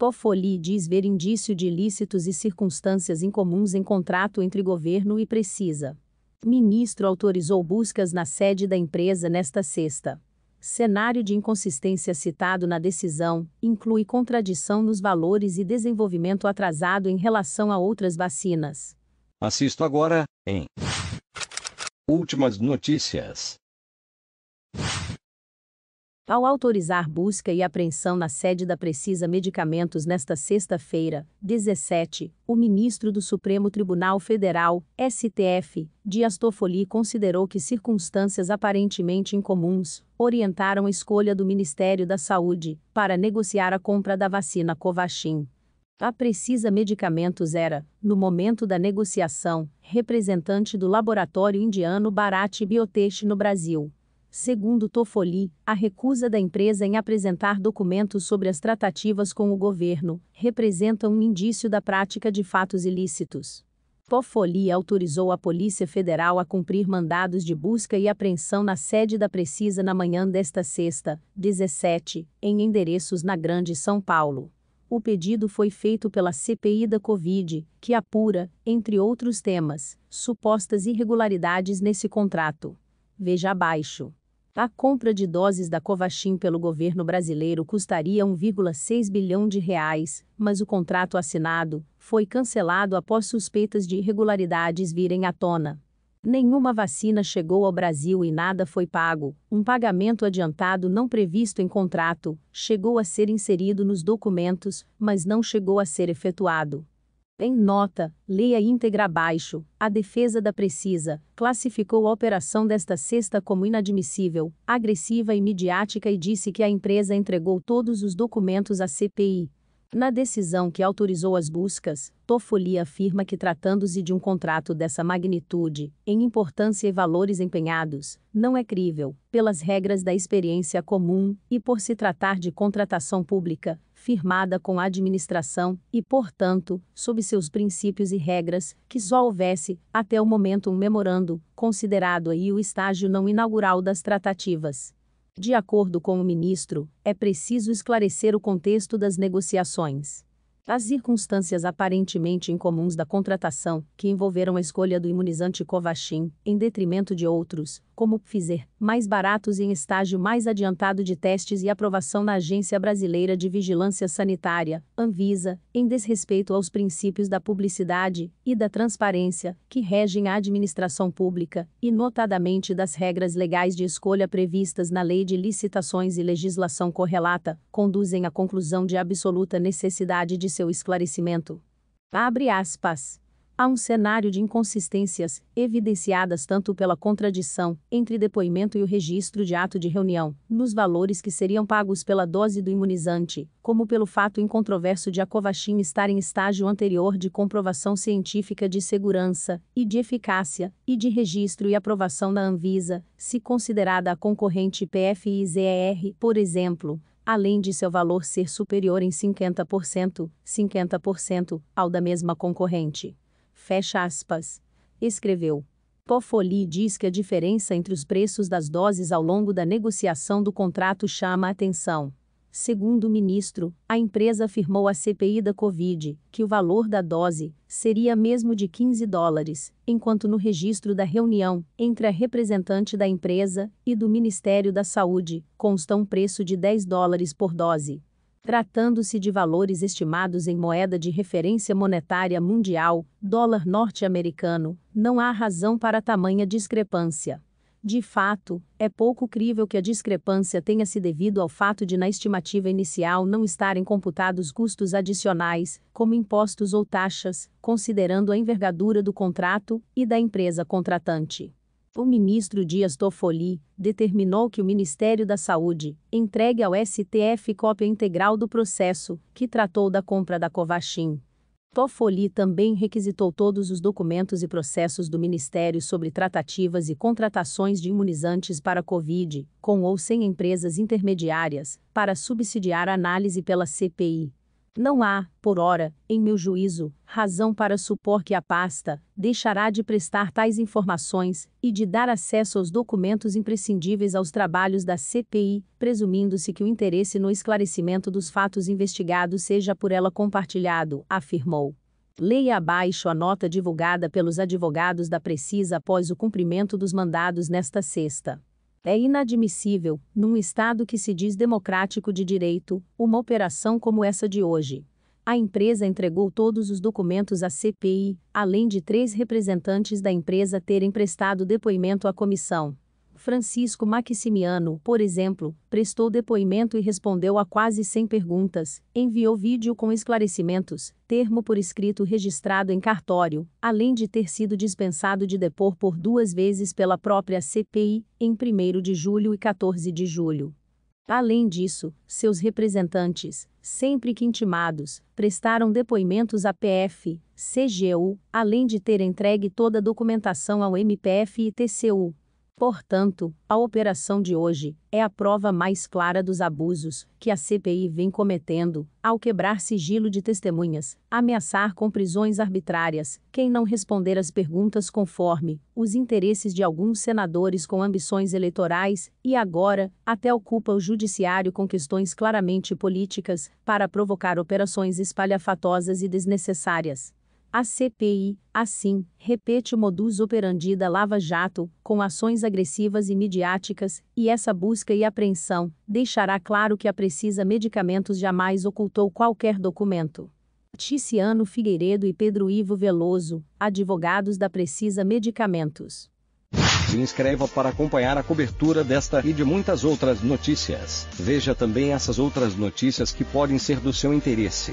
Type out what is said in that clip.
Toffoli diz ver indício de ilícitos e circunstâncias incomuns em contrato entre governo e Precisa. Ministro autorizou buscas na sede da empresa nesta sexta. Cenário de inconsistência citado na decisão inclui contradição nos valores e desenvolvimento atrasado em relação a outras vacinas. Assisto agora em Últimas notícias ao autorizar busca e apreensão na sede da Precisa Medicamentos nesta sexta-feira, 17, o ministro do Supremo Tribunal Federal, STF, Dias Toffoli considerou que circunstâncias aparentemente incomuns orientaram a escolha do Ministério da Saúde para negociar a compra da vacina Covaxin. A Precisa Medicamentos era, no momento da negociação, representante do laboratório indiano Bharat Biotech no Brasil. Segundo Toffoli, a recusa da empresa em apresentar documentos sobre as tratativas com o governo representa um indício da prática de fatos ilícitos. Toffoli autorizou a Polícia Federal a cumprir mandados de busca e apreensão na sede da Precisa na manhã desta sexta, 17, em endereços na Grande São Paulo. O pedido foi feito pela CPI da Covid, que apura, entre outros temas, supostas irregularidades nesse contrato. Veja abaixo. A compra de doses da Covaxin pelo governo brasileiro custaria 1,6 bilhão de reais, mas o contrato assinado foi cancelado após suspeitas de irregularidades virem à tona. Nenhuma vacina chegou ao Brasil e nada foi pago. Um pagamento adiantado não previsto em contrato chegou a ser inserido nos documentos, mas não chegou a ser efetuado. Em nota, leia íntegra abaixo, a defesa da Precisa classificou a operação desta sexta como inadmissível, agressiva e midiática e disse que a empresa entregou todos os documentos à CPI. Na decisão que autorizou as buscas, Toffoli afirma que tratando-se de um contrato dessa magnitude, em importância e valores empenhados, não é crível, pelas regras da experiência comum, e por se tratar de contratação pública, firmada com a administração e, portanto, sob seus princípios e regras, que só houvesse, até o momento, um memorando, considerado aí o estágio não inaugural das tratativas. De acordo com o ministro, é preciso esclarecer o contexto das negociações. As circunstâncias aparentemente incomuns da contratação, que envolveram a escolha do imunizante Covaxin, em detrimento de outros, como Pfizer, mais baratos e em estágio mais adiantado de testes e aprovação na Agência Brasileira de Vigilância Sanitária, Anvisa, em desrespeito aos princípios da publicidade e da transparência que regem a administração pública, e notadamente das regras legais de escolha previstas na Lei de Licitações e legislação correlata, conduzem à conclusão de absoluta necessidade de se seu esclarecimento. Abre aspas. Há um cenário de inconsistências, evidenciadas tanto pela contradição entre depoimento e o registro de ato de reunião, nos valores que seriam pagos pela dose do imunizante, como pelo fato incontroverso de a Covaxin estar em estágio anterior de comprovação científica de segurança e de eficácia, e de registro e aprovação da Anvisa, se considerada a concorrente PFIZER, por exemplo, além de seu valor ser superior em 50%, 50% ao da mesma concorrente. Fecha aspas. Escreveu. Pofoli diz que a diferença entre os preços das doses ao longo da negociação do contrato chama a atenção. Segundo o ministro, a empresa afirmou à CPI da Covid que o valor da dose seria mesmo de 15 dólares, enquanto no registro da reunião entre a representante da empresa e do Ministério da Saúde consta um preço de 10 dólares por dose. Tratando-se de valores estimados em moeda de referência monetária mundial, dólar norte-americano, não há razão para tamanha discrepância. De fato, é pouco crível que a discrepância tenha se devido ao fato de na estimativa inicial não estarem computados custos adicionais, como impostos ou taxas, considerando a envergadura do contrato e da empresa contratante o ministro Dias Toffoli determinou que o Ministério da Saúde entregue ao STF cópia integral do processo que tratou da compra da Covaxin. Toffoli também requisitou todos os documentos e processos do Ministério sobre tratativas e contratações de imunizantes para Covid, com ou sem empresas intermediárias, para subsidiar a análise pela CPI. Não há, por ora, em meu juízo, razão para supor que a pasta deixará de prestar tais informações e de dar acesso aos documentos imprescindíveis aos trabalhos da CPI, presumindo-se que o interesse no esclarecimento dos fatos investigados seja por ela compartilhado, afirmou. Leia abaixo a nota divulgada pelos advogados da Precisa após o cumprimento dos mandados nesta sexta. É inadmissível, num Estado que se diz democrático de direito, uma operação como essa de hoje. A empresa entregou todos os documentos à CPI, além de três representantes da empresa terem prestado depoimento à comissão. Francisco Maximiano, por exemplo, prestou depoimento e respondeu a quase 100 perguntas, enviou vídeo com esclarecimentos, termo por escrito registrado em cartório, além de ter sido dispensado de depor por duas vezes pela própria CPI, em 1 de julho e 14 de julho. Além disso, seus representantes, sempre que intimados, prestaram depoimentos à PF, CGU, além de ter entregue toda a documentação ao MPF e TCU, Portanto, a operação de hoje é a prova mais clara dos abusos que a CPI vem cometendo ao quebrar sigilo de testemunhas, ameaçar com prisões arbitrárias quem não responder às perguntas conforme os interesses de alguns senadores com ambições eleitorais e agora até ocupa o judiciário com questões claramente políticas para provocar operações espalhafatosas e desnecessárias. A CPI, assim, repete o modus operandi da Lava Jato, com ações agressivas e midiáticas, e essa busca e apreensão deixará claro que a Precisa Medicamentos jamais ocultou qualquer documento. Ticiano Figueiredo e Pedro Ivo Veloso, advogados da Precisa Medicamentos. Se inscreva para acompanhar a cobertura desta e de muitas outras notícias. Veja também essas outras notícias que podem ser do seu interesse.